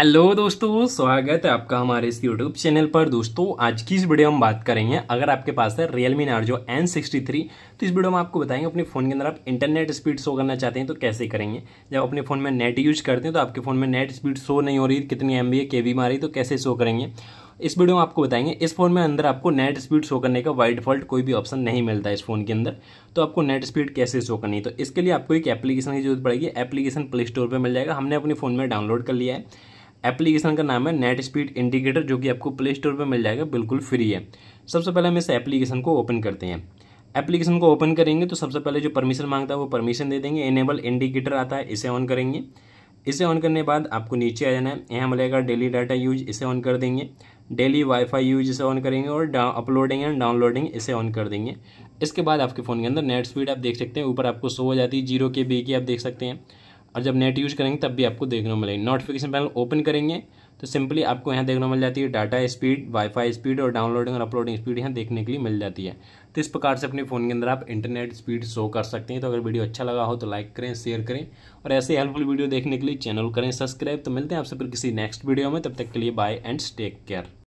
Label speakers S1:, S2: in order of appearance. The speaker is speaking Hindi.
S1: हेलो दोस्तों स्वागत है आपका हमारे इस यूट्यूब चैनल पर दोस्तों आज की इस वीडियो में बात करेंगे अगर आपके पास है Realme Narzo N sixty three तो इस वीडियो में आपको बताएंगे अपने फ़ोन के अंदर आप इंटरनेट स्पीड शो करना चाहते हैं तो कैसे करेंगे जब अपने फ़ोन में नेट यूज करते हैं तो आपके फ़ोन में नेट स्पीड शो नहीं हो रही कितनी एम बी है के बी मारी तो कैसे शो करेंगे इस वीडियो में आपको बताएंगे इस फोन में अंदर आपको नेट स्पीड शो करने का वाइट फॉल्ट कोई भी ऑप्शन नहीं मिलता है इस फोन के अंदर तो आपको नेट स्पीड कैसे शो करनी है तो इसके लिए आपको एक एप्लीकेशन की जरूरत पड़ेगी एप्लीकेशन प्ले स्टोर पर मिल जाएगा हमने अपने फ़ोन में डाउनलोड कर लिया है एप्लीकेशन का नाम है नेट स्पीड इंडिकेटर जो कि आपको प्ले स्टोर पर मिल जाएगा बिल्कुल फ्री है सबसे पहले हम इस एप्लीकेशन को ओपन करते हैं एप्लीकेशन को ओपन करेंगे तो सबसे पहले जो परमिशन मांगता है वो परमिशन दे देंगे इनेबल इंडिकेटर आता है इसे ऑन करेंगे इसे ऑन करने बाद आपको नीचे आ जाना है यहाँ मिलेगा डेली डाटा यूज इसे ऑन कर देंगे डेली वाईफाई यूज इसे ऑन करेंगे और अपलोडिंग एंड डाउनलोडिंग इसे ऑन कर देंगे इसके बाद आपके फ़ोन के अंदर नेट स्पीड आप देख सकते हैं ऊपर आपको शो हो जाती है जीरो के बी की आप देख सकते हैं और जब नेट यूज करेंगे तब भी आपको देखने को मिलेगी नोटिफिकेशन पैनल ओपन करेंगे तो सिंपली आपको यहाँ देखने को मिल जाती है डाटा स्पीड वाईफाई स्पीड और डाउनलोडिंग और अपलोडिंग स्पीड यहाँ देखने के लिए मिल जाती है तो इस प्रकार से अपने फ़ोन के अंदर आप इंटरनेट स्पीड शो कर सकते हैं तो अगर वीडियो अच्छा लगा हो तो लाइक करें शेयर करें और ऐसे हेल्पफुल वीडियो देखने के लिए चैनल करें सब्सक्राइब तो मिलते हैं आपसे फिर किसी नेक्स्ट वीडियो में तब तक के लिए बाय एंड टेक केयर